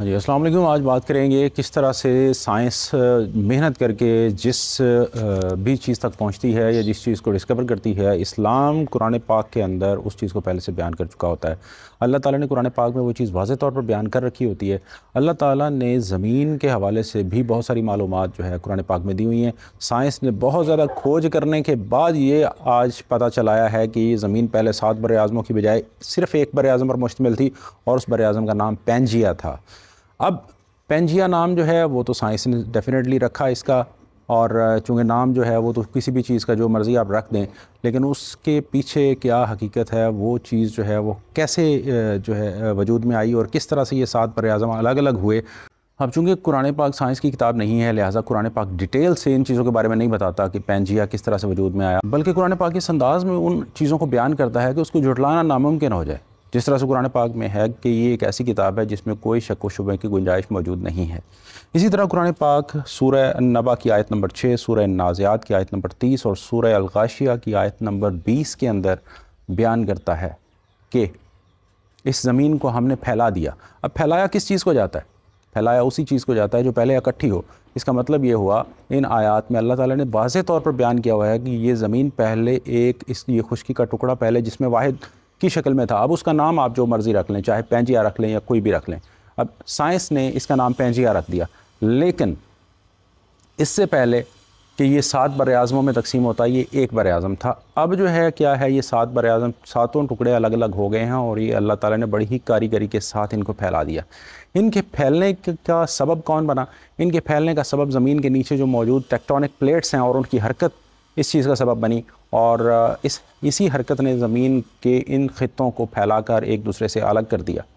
हाँ जी अस्सलाम आज बात करेंगे किस तरह से साइंस मेहनत करके जिस भी चीज़ तक पहुंचती है या जिस चीज़ को डिस्कवर करती है इस्लाम कुरान पाक के अंदर उस चीज़ को पहले से बयान कर चुका होता है अल्लाह ताला ने कुरान पाक में वो चीज़ वाज तौर पर बयान कर रखी होती है अल्लाह ताला ने ज़मीन के हवाले से भी बहुत सारी मालूम जो है कुरान पाक में दी हुई हैं साइंस ने बहुत ज़्यादा खोज करने के बाद ये आज पता चलाया है कि ज़मीन पहले सात बर अज़मों की बजाय सिर्फ़ एक बर अज़म पर मुश्तमिल थी और उस बर अज़म का नाम पेंजिया था अब पेंजिया नाम जो है वो तो साइंस ने डेफिनेटली रखा इसका और चूँकि नाम जो है वो तो किसी भी चीज़ का जो मर्ज़ी आप रख दें लेकिन उसके पीछे क्या हकीकत है वो चीज़ जो है वो कैसे जो है वजूद में आई और किस तरह से ये सात पर अज़म अलग अलग हुए अब चूँकि कुरान पाक साइंस की किताब नहीं है लिहाजा कुरान पाक डिटेल से इन चीज़ों के बारे में नहीं बताता कि पेंजिया किस तरह से वजूद में आया बल्कि कुरान पाक इस अंदाज़ में उन चीज़ों को बयान करता है कि उसको जुटलाना नामुमकिन हो जाए जिस तरह से कुरान पाक में है कि ये एक ऐसी किताब है जिसमें कोई शक व शुबे की गुंजाइश मौजूद नहीं है इसी तरह कुरान पाक सूर्य नबा की आयत नंबर छः सूर्य नाजियात की आयत नंबर तीस और सूर्य अलगाशिया की आयत नंबर बीस के अंदर बयान करता है कि इस ज़मीन को हमने फैला दिया अब फैलाया किस चीज़ को जाता है फैलाया उसी चीज़ को जाता है जो पहले इकट्ठी हो इसका मतलब ये हुआ इन आयात में अल्लाह ताला ने वाज तौर पर बयान किया हुआ है कि ये ज़मीन पहले एक इस ये खुशकी का टुकड़ा पहले जिसमें वाहिद की शक्ल में था अब उसका नाम आप जो मर्ज़ी रख लें चाहे पेंजिया रख लें या कोई भी रख लें अब साइंस ने इसका नाम पेंजिया रख दिया लेकिन इससे पहले कि ये सात बर अज़मों में तकसीम होता है ये एक बर अज़म था अब जो है क्या है ये सात बर अज़म सातों टुकड़े अलग अलग हो गए हैं और ये अल्लाह ताला ने बड़ी ही कारीगरी के साथ इनको फैला दिया इनके फैलने का सबब कौन बना इनके फैलने का सबब ज़मीन के नीचे जो मौजूद टेक्टोनिक प्लेट्स हैं और उनकी हरकत इस चीज़ का सबब बनी और इस इसी हरकत ने ज़मीन के इन खत्ों को फैलाकर एक दूसरे से अलग कर दिया